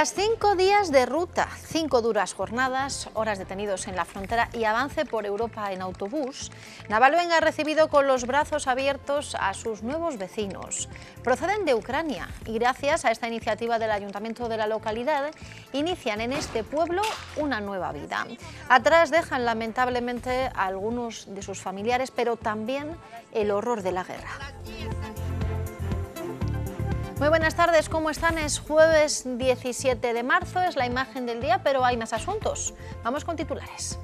Tras cinco días de ruta, cinco duras jornadas, horas detenidos en la frontera y avance por Europa en autobús, Navalvenga ha recibido con los brazos abiertos a sus nuevos vecinos. Proceden de Ucrania y gracias a esta iniciativa del ayuntamiento de la localidad, inician en este pueblo una nueva vida. Atrás dejan lamentablemente a algunos de sus familiares, pero también el horror de la guerra. Muy buenas tardes, ¿cómo están? Es jueves 17 de marzo, es la imagen del día, pero hay más asuntos. Vamos con titulares.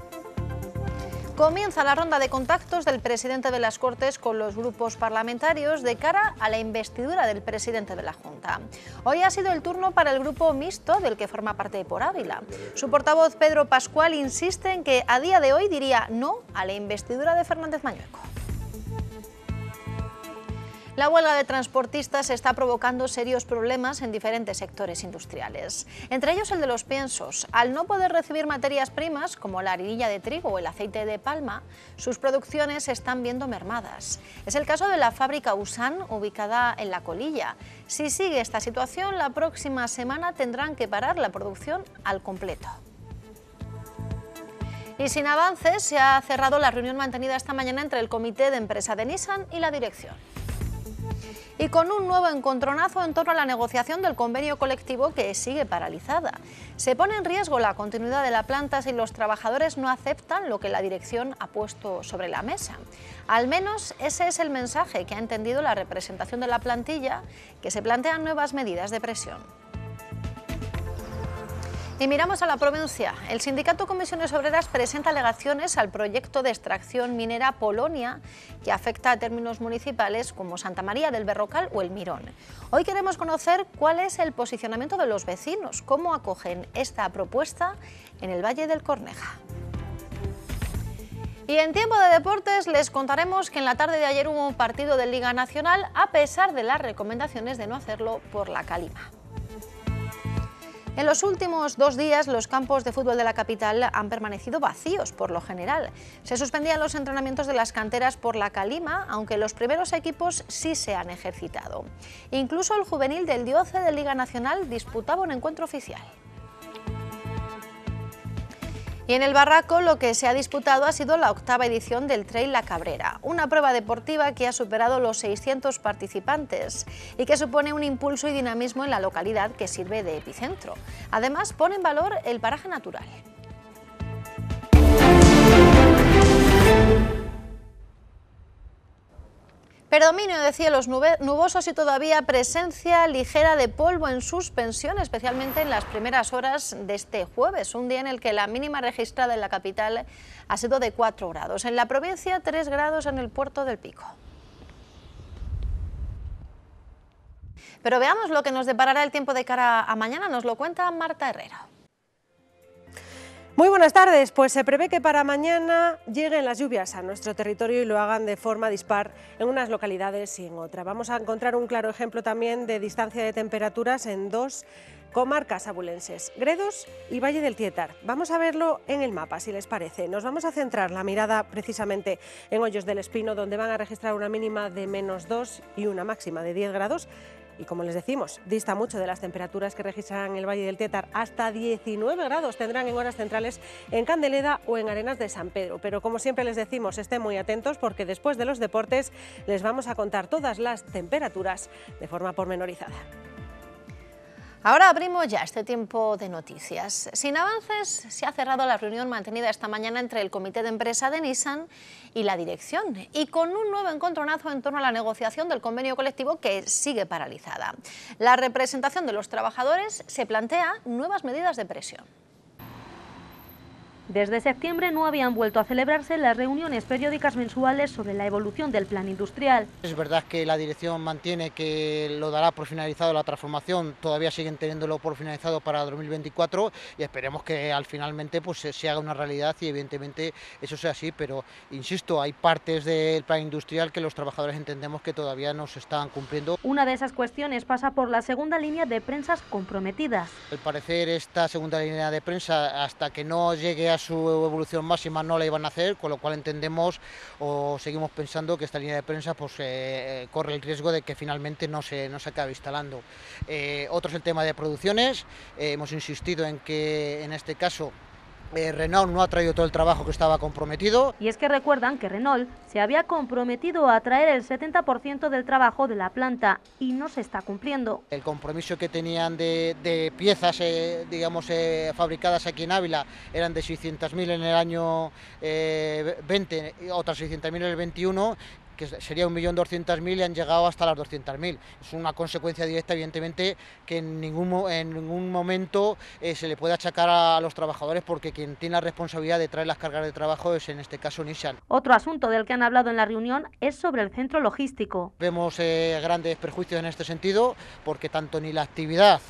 Comienza la ronda de contactos del presidente de las Cortes con los grupos parlamentarios de cara a la investidura del presidente de la Junta. Hoy ha sido el turno para el grupo mixto del que forma parte por Ávila. Su portavoz Pedro Pascual insiste en que a día de hoy diría no a la investidura de Fernández Mañueco. La huelga de transportistas está provocando serios problemas en diferentes sectores industriales, entre ellos el de los piensos. Al no poder recibir materias primas como la harina de trigo o el aceite de palma, sus producciones se están viendo mermadas. Es el caso de la fábrica Usan, ubicada en La Colilla. Si sigue esta situación, la próxima semana tendrán que parar la producción al completo. Y sin avances, se ha cerrado la reunión mantenida esta mañana entre el comité de empresa de Nissan y la dirección y con un nuevo encontronazo en torno a la negociación del convenio colectivo que sigue paralizada. Se pone en riesgo la continuidad de la planta si los trabajadores no aceptan lo que la dirección ha puesto sobre la mesa. Al menos ese es el mensaje que ha entendido la representación de la plantilla, que se plantean nuevas medidas de presión. Y miramos a la provincia. El sindicato Comisiones Obreras presenta alegaciones al proyecto de extracción minera Polonia que afecta a términos municipales como Santa María del Berrocal o El Mirón. Hoy queremos conocer cuál es el posicionamiento de los vecinos, cómo acogen esta propuesta en el Valle del Corneja. Y en tiempo de deportes les contaremos que en la tarde de ayer hubo un partido de Liga Nacional a pesar de las recomendaciones de no hacerlo por la calima. En los últimos dos días, los campos de fútbol de la capital han permanecido vacíos por lo general. Se suspendían los entrenamientos de las canteras por la calima, aunque los primeros equipos sí se han ejercitado. Incluso el juvenil del Dioce de Liga Nacional disputaba un encuentro oficial. Y en el Barraco lo que se ha disputado ha sido la octava edición del Trail La Cabrera, una prueba deportiva que ha superado los 600 participantes y que supone un impulso y dinamismo en la localidad que sirve de epicentro. Además, pone en valor el paraje natural. Perdominio de cielos nubosos y todavía presencia ligera de polvo en suspensión, especialmente en las primeras horas de este jueves, un día en el que la mínima registrada en la capital ha sido de 4 grados. En la provincia, 3 grados en el puerto del Pico. Pero veamos lo que nos deparará el tiempo de cara a mañana, nos lo cuenta Marta Herrera. Muy buenas tardes. Pues se prevé que para mañana lleguen las lluvias a nuestro territorio y lo hagan de forma dispar en unas localidades y en otra. Vamos a encontrar un claro ejemplo también de distancia de temperaturas en dos comarcas abulenses, Gredos y Valle del Tietar. Vamos a verlo en el mapa, si les parece. Nos vamos a centrar la mirada precisamente en Hoyos del Espino, donde van a registrar una mínima de menos 2 y una máxima de 10 grados y como les decimos, dista mucho de las temperaturas que registran el Valle del Tétar. Hasta 19 grados tendrán en horas centrales en Candeleda o en Arenas de San Pedro. Pero como siempre les decimos, estén muy atentos porque después de los deportes les vamos a contar todas las temperaturas de forma pormenorizada. Ahora abrimos ya este tiempo de noticias. Sin avances, se ha cerrado la reunión mantenida esta mañana entre el Comité de Empresa de Nissan y la dirección, y con un nuevo encontronazo en torno a la negociación del convenio colectivo que sigue paralizada. La representación de los trabajadores se plantea nuevas medidas de presión. Desde septiembre no habían vuelto a celebrarse las reuniones periódicas mensuales sobre la evolución del plan industrial. Es verdad que la dirección mantiene que lo dará por finalizado la transformación, todavía siguen teniéndolo por finalizado para 2024 y esperemos que al finalmente pues, se haga una realidad y evidentemente eso sea así, pero insisto, hay partes del plan industrial que los trabajadores entendemos que todavía no se están cumpliendo. Una de esas cuestiones pasa por la segunda línea de prensas comprometidas. Al parecer esta segunda línea de prensa hasta que no llegue a su evolución máxima no la iban a hacer, con lo cual entendemos o seguimos pensando que esta línea de prensa pues, eh, eh, corre el riesgo de que finalmente no se, no se acabe instalando. Eh, otro es el tema de producciones, hemos insistido en que en este caso eh, Renault no ha traído todo el trabajo que estaba comprometido. Y es que recuerdan que Renault se había comprometido a traer el 70% del trabajo de la planta y no se está cumpliendo. El compromiso que tenían de, piezas, eh, digamos, eh, fabricadas aquí en Ávila eran de 600.000 en el año 20, otras 600.000 en el 21 que sería 1.200.000 y han llegado hasta las 200.000. Es una consecuencia directa, evidentemente, que en ningún, en ningún momento eh, se le puede achacar a los trabajadores porque quien tiene la responsabilidad de traer las cargas de trabajo es en este caso inicial Otro asunto del que han hablado en la reunión es sobre el centro logístico. Vemos eh, grandes perjuicios en este sentido porque tanto ni la actividad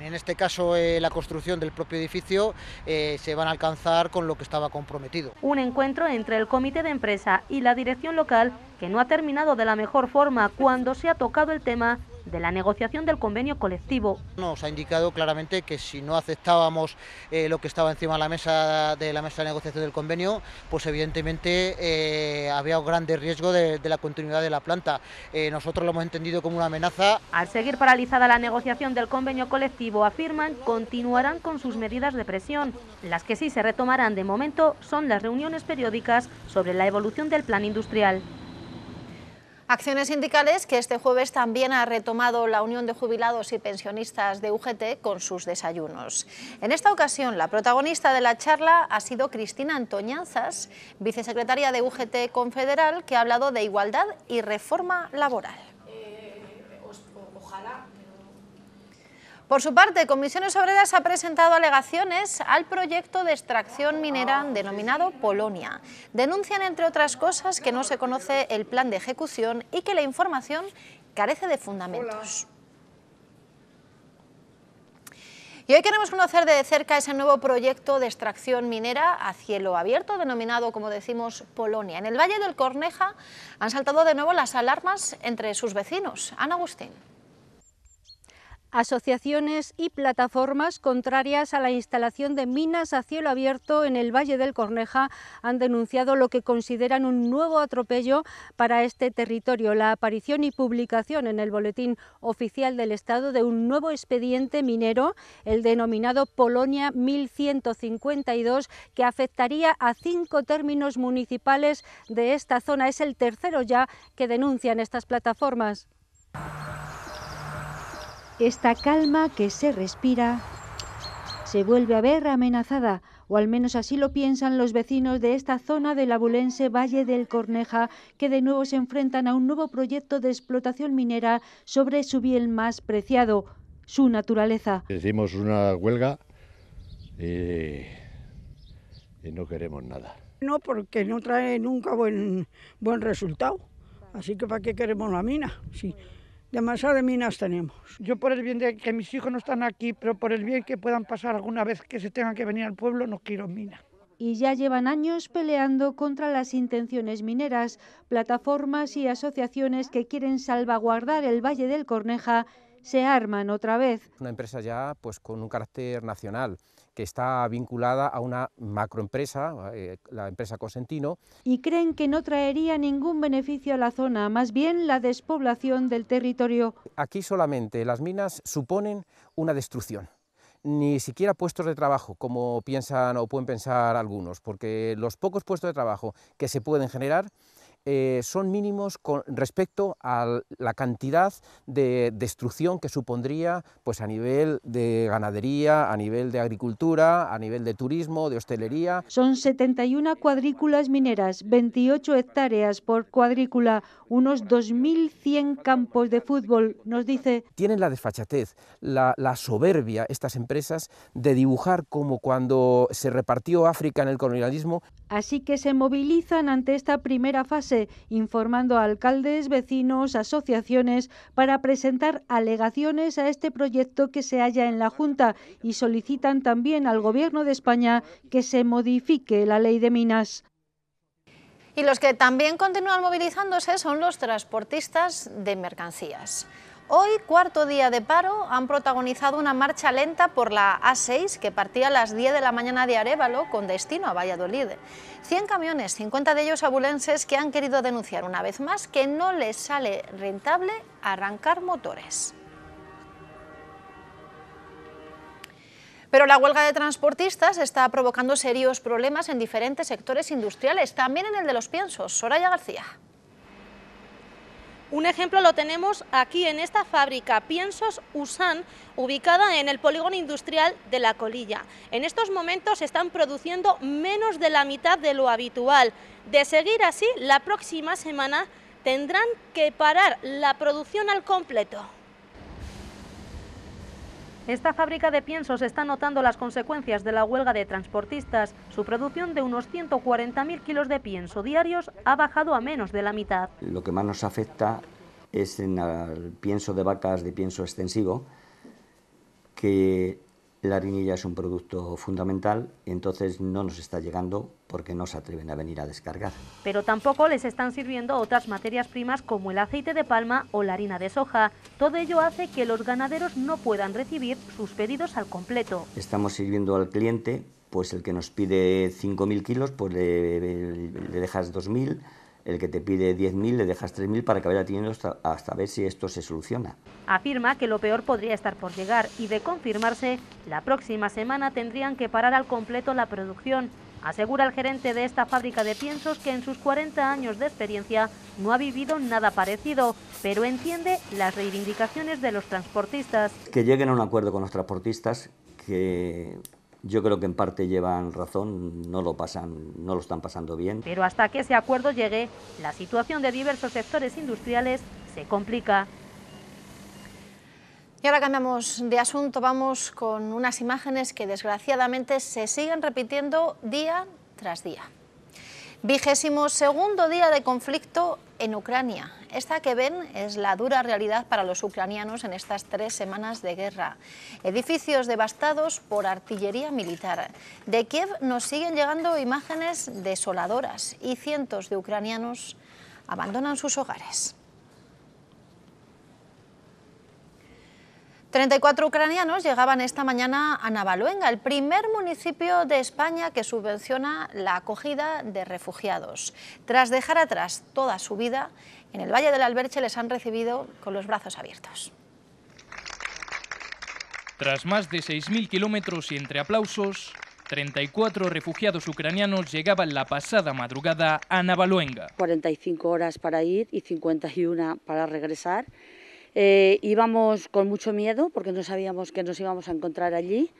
en este caso, eh, la construcción del propio edificio eh, se van a alcanzar con lo que estaba comprometido. Un encuentro entre el comité de empresa y la dirección local que no ha terminado de la mejor forma cuando se ha tocado el tema de la negociación del convenio colectivo. Nos ha indicado claramente que si no aceptábamos eh, lo que estaba encima de la mesa de la mesa de negociación del convenio, pues evidentemente eh, había un gran riesgo de, la continuidad de la planta. Eh, nosotros lo hemos entendido como una amenaza. Al seguir paralizada la negociación del convenio colectivo, afirman continuarán con sus medidas de presión. Las que sí se retomarán de momento son las reuniones periódicas sobre la evolución del plan industrial. Acciones sindicales que este jueves también ha retomado la Unión de Jubilados y Pensionistas de UGT con sus desayunos. En esta ocasión, la protagonista de la charla ha sido Cristina Antoñanzas, vicesecretaria de UGT Confederal, que ha hablado de igualdad y reforma laboral. Por su parte, Comisiones Obreras ha presentado alegaciones al proyecto de extracción minera denominado Polonia. Denuncian, entre otras cosas, que no se conoce el plan de ejecución y que la información carece de fundamentos. Y hoy queremos conocer de cerca ese nuevo proyecto de extracción minera a cielo abierto, denominado, como decimos, Polonia. En el Valle del Corneja han saltado de nuevo las alarmas entre sus vecinos. Ana Agustín asociaciones y plataformas contrarias a la instalación de minas a cielo abierto en el Valle del Corneja han denunciado lo que consideran un nuevo atropello para este territorio, la aparición y publicación en el Boletín Oficial del Estado de un nuevo expediente minero, el denominado Polonia 1152, que afectaría a cinco términos municipales de esta zona. Es el tercero ya que denuncian estas plataformas. Esta calma que se respira se vuelve a ver amenazada, o al menos así lo piensan los vecinos de esta zona del abulense Valle del Corneja, que de nuevo se enfrentan a un nuevo proyecto de explotación minera sobre su bien más preciado, su naturaleza. Decimos una huelga y, no queremos nada. No, porque no trae nunca buen, buen resultado, así que ¿para qué queremos la mina? Sí de minas tenemos. Yo por el bien de que mis hijos no están aquí, pero por el bien que puedan pasar alguna vez que se tengan que venir al pueblo, no quiero minas y ya llevan años peleando contra las intenciones mineras, plataformas y asociaciones que quieren salvaguardar el Valle del Corneja se arman otra vez. Una empresa ya pues, con un carácter nacional que está vinculada a una macroempresa, eh, la empresa Cosentino. Y creen que no traería ningún beneficio a la zona, más bien la despoblación del territorio. Aquí solamente las minas suponen una destrucción ni siquiera puestos de trabajo, como piensan o pueden pensar algunos, porque los pocos puestos de trabajo que se pueden generar eh, son mínimos con respecto a la cantidad de destrucción que supondría pues, a nivel de ganadería, a nivel de agricultura, a nivel de turismo, de hostelería. Son 71 cuadrículas mineras, 28 hectáreas por cuadrícula, unos 2.100 campos de fútbol, nos dice. Tienen la desfachatez, la, la soberbia estas empresas de dibujar como cuando se repartió África en el colonialismo. Así que se movilizan ante esta primera fase, informando a alcaldes, vecinos, asociaciones, para presentar alegaciones a este proyecto que se halla en la Junta y solicitan también al Gobierno de España que se modifique la ley de minas. Y los que también continúan movilizándose son los transportistas de mercancías. Hoy, cuarto día de paro, han protagonizado una marcha lenta por la A6 que partía a las 10 de la mañana de Arevalo con destino a Valladolid. 100 camiones, 50 de ellos abulenses, que han querido denunciar una vez más que no les sale rentable arrancar motores. Pero la huelga de transportistas está provocando serios problemas en diferentes sectores industriales, también en el de los piensos. Soraya García. Un ejemplo lo tenemos aquí en esta fábrica Piensos Usan, ubicada en el polígono industrial de La Colilla. En estos momentos están produciendo menos de la mitad de lo habitual. De seguir así, la próxima semana tendrán que parar la producción al completo. Esta fábrica de piensos está notando las consecuencias de la huelga de transportistas. Su producción de unos 140.000 kilos de pienso diarios ha bajado a menos de la mitad. Lo que más nos afecta es en el pienso de vacas de pienso extensivo, que la harinilla es un producto fundamental entonces no nos está llegando porque no se atreven a venir a descargar. Pero tampoco les están sirviendo otras materias primas como el aceite de palma o la harina de soja. Todo ello hace que los ganaderos no puedan recibir sus pedidos al completo. Estamos sirviendo al cliente, pues el que nos pide 5.000 kilos, pues le, le dejas 2.000 el que te pide 10.000 le dejas 3.000 para que vaya teniendo hasta, hasta ver si esto se soluciona. Afirma que lo peor podría estar por llegar y de confirmarse, la próxima semana tendrían que parar al completo la producción. Asegura el gerente de esta fábrica de piensos que en sus 40 años de experiencia no ha vivido nada parecido, pero entiende las reivindicaciones de los transportistas. Que lleguen a un acuerdo con los transportistas que yo creo que en parte llevan razón, no lo pasan, no lo están pasando bien. Pero hasta que ese acuerdo llegue, la situación de diversos sectores industriales se complica. Y ahora cambiamos de asunto, vamos con unas imágenes que desgraciadamente se siguen repitiendo día tras día. Vigésimo segundo día de conflicto en Ucrania. Esta que ven es la dura realidad para los ucranianos en estas tres semanas de guerra. Edificios devastados por artillería militar. De Kiev nos siguen llegando imágenes desoladoras y cientos de ucranianos abandonan sus hogares. 34 ucranianos llegaban esta mañana a Navaluenga, el primer municipio de España que subvenciona la acogida de refugiados. Tras dejar atrás toda su vida, en el Valle del Alberche les han recibido con los brazos abiertos. Tras más de 6.000 kilómetros y entre aplausos, 34 refugiados ucranianos llegaban la pasada madrugada a Navaluenga. 45 horas para ir y 51 para regresar eh, íbamos con mucho miedo porque no sabíamos que nos íbamos a encontrar allí.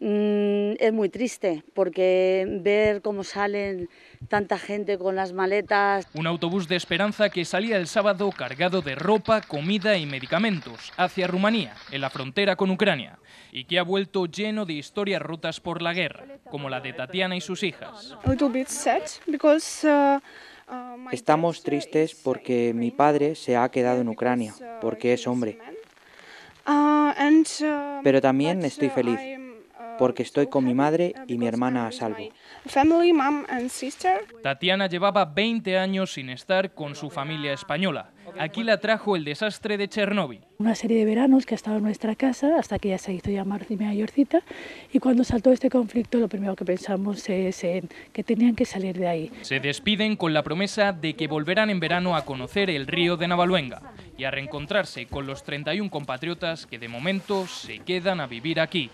Mm, es muy triste porque ver cómo salen tanta gente con las maletas. Un autobús de esperanza que salía el sábado cargado de ropa, comida y medicamentos hacia Rumanía, en la frontera con Ucrania, y que ha vuelto lleno de historias rotas por la guerra, como la de Tatiana y sus hijas. A bit sad because, uh, Estamos tristes porque mi padre se ha quedado en Ucrania, porque es hombre. Pero también estoy feliz, porque estoy con mi madre y mi hermana a salvo. Tatiana llevaba 20 años sin estar con su familia española. Aquí la trajo el desastre de Chernóbil. Una serie de veranos que ha estado en nuestra casa hasta que ya se hizo llamar mayorcita y cuando saltó este conflicto lo primero que pensamos es en que tenían que salir de ahí. Se despiden con la promesa de que volverán en verano a conocer el río de Navaluenga y a reencontrarse con los 31 compatriotas que de momento se quedan a vivir aquí.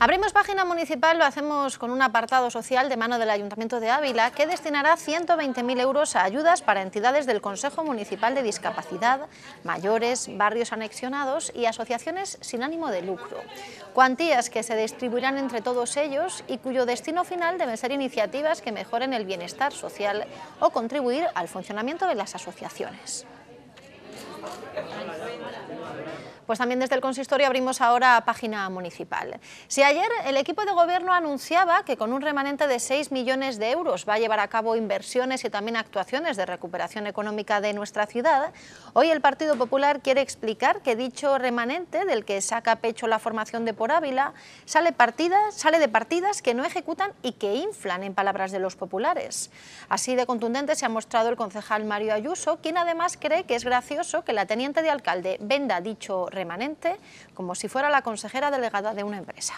Abrimos página municipal, lo hacemos con un apartado social de mano del Ayuntamiento de Ávila que destinará 120.000 euros a ayudas para entidades del Consejo Municipal de Discapacidad, mayores, barrios anexionados y asociaciones sin ánimo de lucro. Cuantías que se distribuirán entre todos ellos y cuyo destino final deben ser iniciativas que mejoren el bienestar social o contribuir al funcionamiento de las asociaciones. Pues también desde el consistorio abrimos ahora página municipal. Si ayer el equipo de gobierno anunciaba que con un remanente de 6 millones de euros va a llevar a cabo inversiones y también actuaciones de recuperación económica de nuestra ciudad, hoy el Partido Popular quiere explicar que dicho remanente del que saca pecho la formación de Por Ávila sale, partidas, sale de partidas que no ejecutan y que inflan en palabras de los populares. Así de contundente se ha mostrado el concejal Mario Ayuso, quien además cree que es gracioso que la teniente de alcalde venda dicho remanente remanente como si fuera la consejera delegada de una empresa.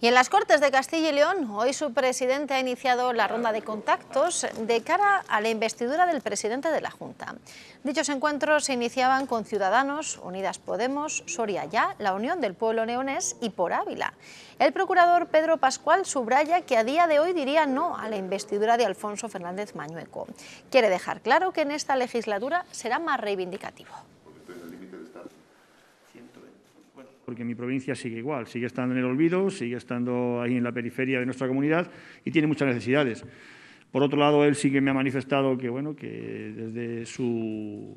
Y en las Cortes de Castilla y León, hoy su presidente ha iniciado la ronda de contactos de cara a la investidura del presidente de la Junta. Dichos encuentros se iniciaban con Ciudadanos, Unidas Podemos, Soria Ya, la Unión del Pueblo Leonés y por Ávila. El procurador Pedro Pascual subraya que a día de hoy diría no a la investidura de Alfonso Fernández Mañueco. Quiere dejar claro que en esta legislatura será más reivindicativo. porque mi provincia sigue igual, sigue estando en el olvido, sigue estando ahí en la periferia de nuestra comunidad y tiene muchas necesidades. Por otro lado, él sí que me ha manifestado que, bueno, que desde su,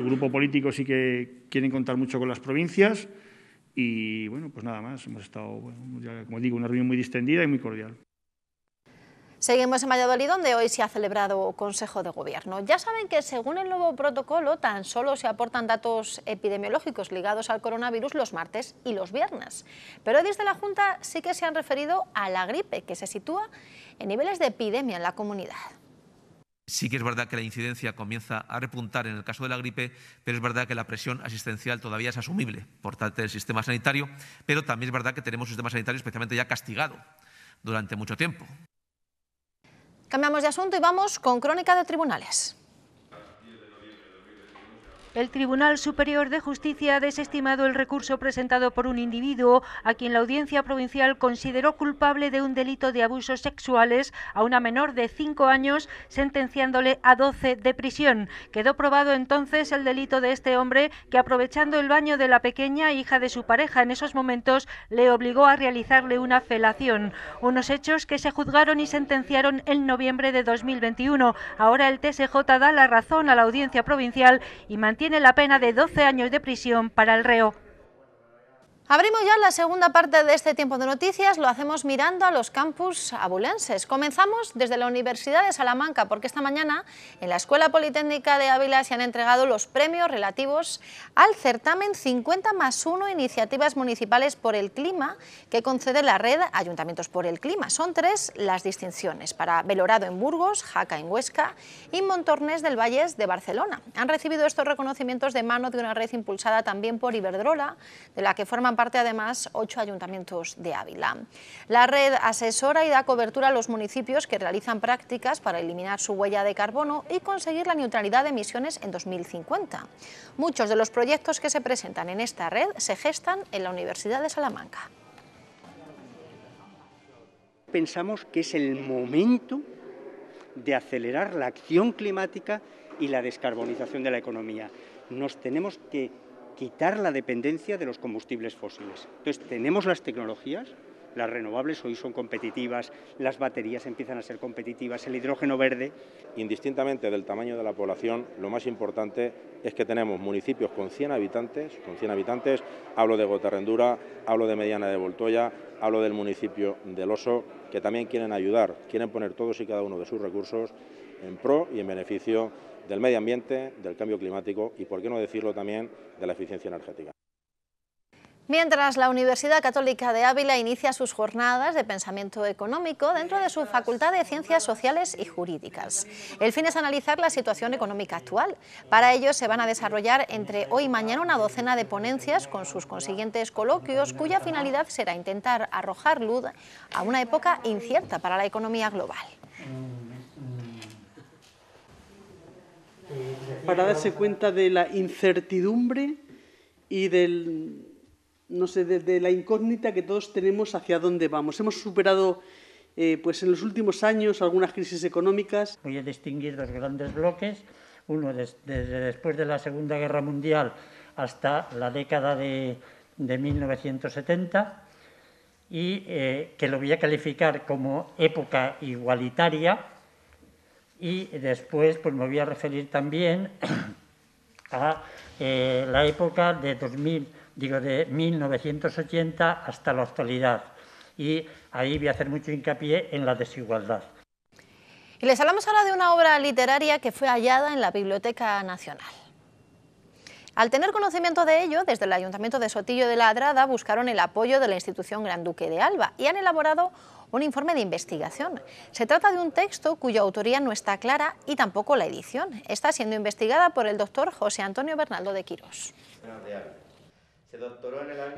grupo político sí que quieren contar mucho con las provincias y, bueno, pues nada más. Hemos estado, como digo, una reunión muy distendida y muy cordial. Seguimos en Valladolid, donde hoy se ha celebrado Consejo de Gobierno. Ya saben que según el nuevo protocolo, tan solo se aportan datos epidemiológicos ligados al coronavirus los martes y los viernes. Pero desde la Junta sí que se han referido a la gripe, que se sitúa en niveles de epidemia en la comunidad. Sí que es verdad que la incidencia comienza a repuntar en el caso de la gripe, pero es verdad que la presión asistencial todavía es asumible por parte del sistema sanitario, pero también es verdad que tenemos un sistema sanitario especialmente ya castigado durante mucho tiempo. Cambiamos de asunto y vamos con Crónica de Tribunales. El Tribunal Superior de Justicia ha desestimado el recurso presentado por un individuo a quien la audiencia provincial consideró culpable de un delito de abusos sexuales a una menor de 5 años, sentenciándole a 12 de prisión. Quedó probado entonces el delito de este hombre que aprovechando el baño de la pequeña hija de su pareja en esos momentos le obligó a realizarle una felación, unos hechos que se juzgaron y sentenciaron en noviembre de 2021. Ahora el TSJ da la razón a la audiencia provincial y mantiene tiene la pena de 12 años de prisión para el reo. Abrimos ya la segunda parte de este tiempo de noticias, lo hacemos mirando a los campus abulenses. Comenzamos desde la Universidad de Salamanca, porque esta mañana en la Escuela Politécnica de Ávila se han entregado los premios relativos al certamen 50 más 1 Iniciativas Municipales por el Clima, que concede la red Ayuntamientos por el Clima. Son tres las distinciones, para Belorado en Burgos, Jaca en Huesca y Montornés del Valles de Barcelona. Han recibido estos reconocimientos de mano de una red impulsada también por Iberdrola, de la que forman parte parte además ocho ayuntamientos de Ávila. La red asesora y da cobertura a los municipios que realizan prácticas para eliminar su huella de carbono y conseguir la neutralidad de emisiones en 2050. Muchos de los proyectos que se presentan en esta red se gestan en la Universidad de Salamanca. Pensamos que es el momento de acelerar la acción climática y la descarbonización de la economía. Nos tenemos que quitar la dependencia de los combustibles fósiles. Entonces, tenemos las tecnologías, las renovables hoy son competitivas, las baterías empiezan a ser competitivas, el hidrógeno verde. Indistintamente del tamaño de la población, lo más importante es que tenemos municipios con 100 habitantes, con 100 habitantes, hablo de Gotarrendura, hablo de Mediana de Voltoya, hablo del municipio del Oso, que también quieren ayudar, quieren poner todos y cada uno de sus recursos en pro y en beneficio del medio ambiente, del cambio climático y, por qué no decirlo también, de la eficiencia energética. Mientras la Universidad Católica de Ávila inicia sus jornadas de pensamiento económico dentro de su Facultad de Ciencias Sociales y Jurídicas. El fin es analizar la situación económica actual. Para ello se van a desarrollar entre hoy y mañana una docena de ponencias con sus consiguientes coloquios cuya finalidad será intentar arrojar luz a una época incierta para la economía global para darse eh, cuenta de la incertidumbre y del, no sé, de, la incógnita que todos tenemos hacia dónde vamos. Hemos superado eh, pues en los últimos años algunas crisis económicas. Voy a distinguir dos grandes bloques, uno desde, después de la Segunda Guerra Mundial hasta la década de, 1970 y eh, que lo voy a calificar como época igualitaria y después pues, me voy a referir también a eh, la época de 2000, de 1980 hasta la actualidad. Y ahí voy a hacer mucho hincapié en la desigualdad. Y les hablamos ahora de una obra literaria que fue hallada en la Biblioteca Nacional. Al tener conocimiento de ello, desde el Ayuntamiento de Sotillo de la Adrada buscaron el apoyo de la institución Gran Duque de Alba y han elaborado un informe de investigación. Se trata de un texto cuya autoría no está clara y tampoco la edición. Está siendo investigada por el doctor José Antonio Bernaldo de Quirós.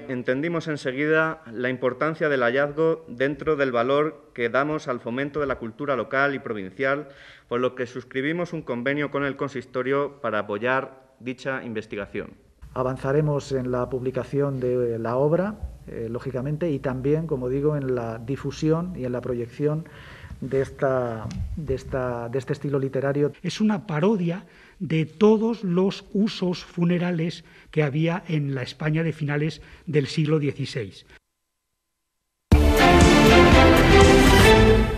Entendimos enseguida la importancia del hallazgo dentro del valor que damos al fomento de la cultura local y provincial, por lo que suscribimos un convenio con el consistorio para apoyar dicha investigación. Avanzaremos en la publicación de la obra, eh, lógicamente, y también, como digo, en la difusión y en la proyección de, de, esta, de este estilo literario. Es una parodia de todos los usos funerales que había en la España de finales del siglo XVI.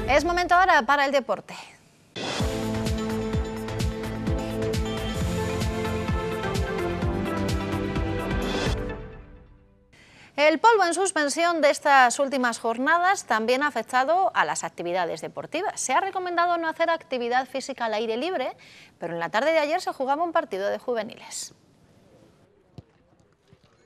Es momento ahora para el deporte. El polvo en suspensión de estas últimas jornadas también ha afectado a las actividades deportivas. Se ha recomendado no hacer actividad física al aire libre, pero en la tarde de ayer se jugaba un partido de juveniles.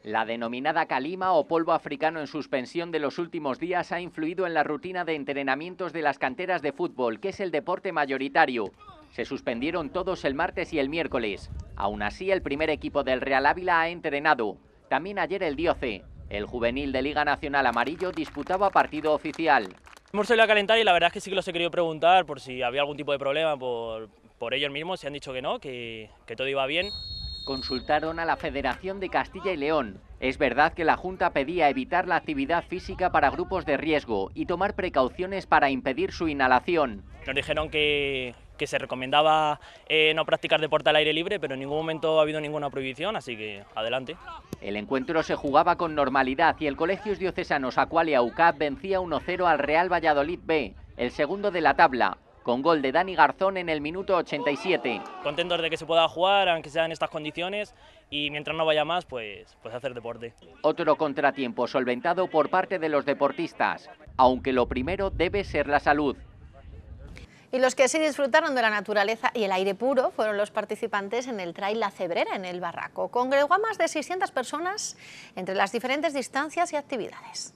La denominada calima o polvo africano en suspensión de los últimos días ha influido en la rutina de entrenamientos de las canteras de fútbol, que es el deporte mayoritario. Se suspendieron todos el martes y el miércoles. Aún así, el primer equipo del Real Ávila ha entrenado. También ayer el Dioce. El juvenil de Liga Nacional Amarillo disputaba partido oficial. Hemos salido a calentar y la verdad es que sí que los he querido preguntar por si había algún tipo de problema por, por ellos mismos. Se han dicho que no, que, que todo iba bien. Consultaron a la Federación de Castilla y León. Es verdad que la Junta pedía evitar la actividad física para grupos de riesgo y tomar precauciones para impedir su inhalación. Nos dijeron que, que se recomendaba eh, no practicar deporte al aire libre, pero en ningún momento ha habido ninguna prohibición, así que adelante. El encuentro se jugaba con normalidad y el Colegios Diocesanos Acualia UCAP vencía 1-0 al Real Valladolid B, el segundo de la tabla, con gol de Dani Garzón en el minuto 87. Contentos de que se pueda jugar, aunque sea en estas condiciones, y mientras no vaya más, pues, pues hacer deporte. Otro contratiempo solventado por parte de los deportistas, aunque lo primero debe ser la salud. Y los que sí disfrutaron de la naturaleza y el aire puro fueron los participantes en el Trail La Cebrera en el Barraco. Congregó a más de 600 personas entre las diferentes distancias y actividades.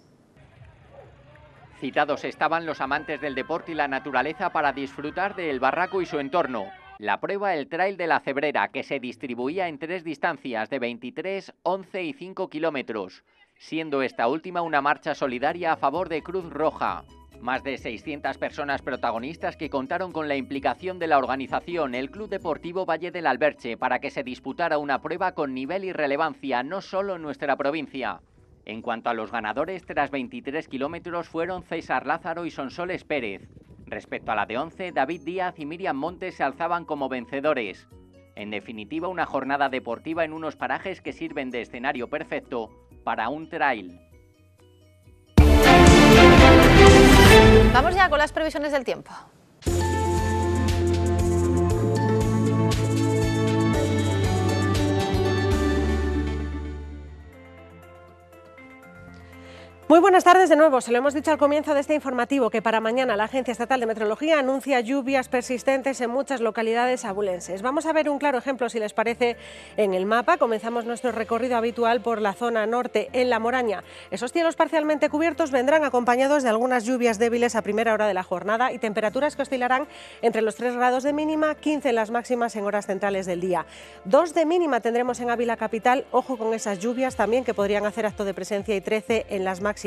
Citados estaban los amantes del deporte y la naturaleza para disfrutar del barraco y su entorno. La prueba el Trail de la Cebrera, que se distribuía en tres distancias de 23, 11 y 5 kilómetros, siendo esta última una marcha solidaria a favor de Cruz Roja. Más de 600 personas protagonistas que contaron con la implicación de la organización, el Club Deportivo Valle del Alberche, para que se disputara una prueba con nivel y relevancia, no solo en nuestra provincia. En cuanto a los ganadores, tras 23 kilómetros fueron César Lázaro y Sonsoles Pérez. Respecto a la de 11, David Díaz y Miriam Montes se alzaban como vencedores. En definitiva, una jornada deportiva en unos parajes que sirven de escenario perfecto para un trail. Vamos ya con las previsiones del tiempo. Muy buenas tardes de nuevo. Se lo hemos dicho al comienzo de este informativo que para mañana la Agencia Estatal de Meteorología anuncia lluvias persistentes en muchas localidades abulenses. Vamos a ver un claro ejemplo, si les parece, en el mapa. Comenzamos nuestro recorrido habitual por la zona norte, en La Moraña. Esos cielos parcialmente cubiertos vendrán acompañados de algunas lluvias débiles a primera hora de la jornada y temperaturas que oscilarán entre los 3 grados de mínima, 15 en las máximas en horas centrales del día. Dos de mínima tendremos en Ávila Capital. Ojo con esas lluvias también que podrían hacer acto de presencia y 13 en las máximas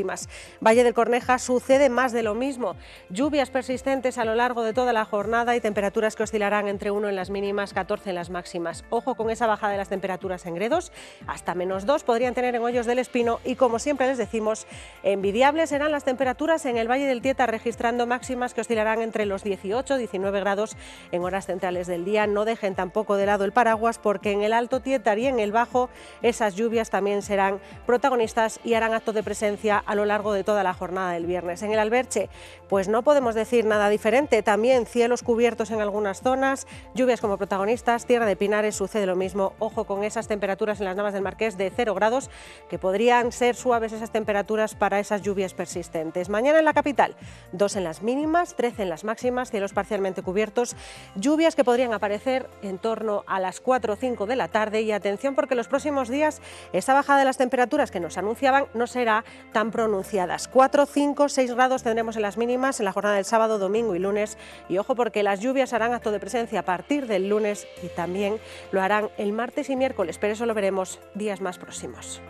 Valle del Corneja sucede más de lo mismo. Lluvias persistentes a lo largo de toda la jornada y temperaturas que oscilarán entre 1 en las mínimas, 14 en las máximas. Ojo con esa bajada de las temperaturas en Gredos, hasta menos 2 podrían tener en Hoyos del Espino y como siempre les decimos, envidiables serán las temperaturas en el Valle del Tieta registrando máximas que oscilarán entre los 18 y 19 grados en horas centrales del día. No dejen tampoco de lado el paraguas porque en el Alto Tietar y en el Bajo esas lluvias también serán protagonistas y harán acto de presencia a lo largo de toda la jornada del viernes. En el Alberche, pues no podemos decir nada diferente. También cielos cubiertos en algunas zonas, lluvias como protagonistas, Tierra de Pinares sucede lo mismo. Ojo con esas temperaturas en las Navas del Marqués de 0 grados, que podrían ser suaves esas temperaturas para esas lluvias persistentes. Mañana en la capital, ...dos en las mínimas, 13 en las máximas, cielos parcialmente cubiertos, lluvias que podrían aparecer en torno a las 4 o 5 de la tarde y atención porque los próximos días esa bajada de las temperaturas que nos anunciaban no será tan pronunciadas. 4, 5, 6 grados tendremos en las mínimas en la jornada del sábado, domingo y lunes. Y ojo porque las lluvias harán acto de presencia a partir del lunes y también lo harán el martes y miércoles, pero eso lo veremos días más próximos.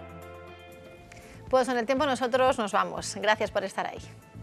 Pues en el tiempo nosotros nos vamos. Gracias por estar ahí.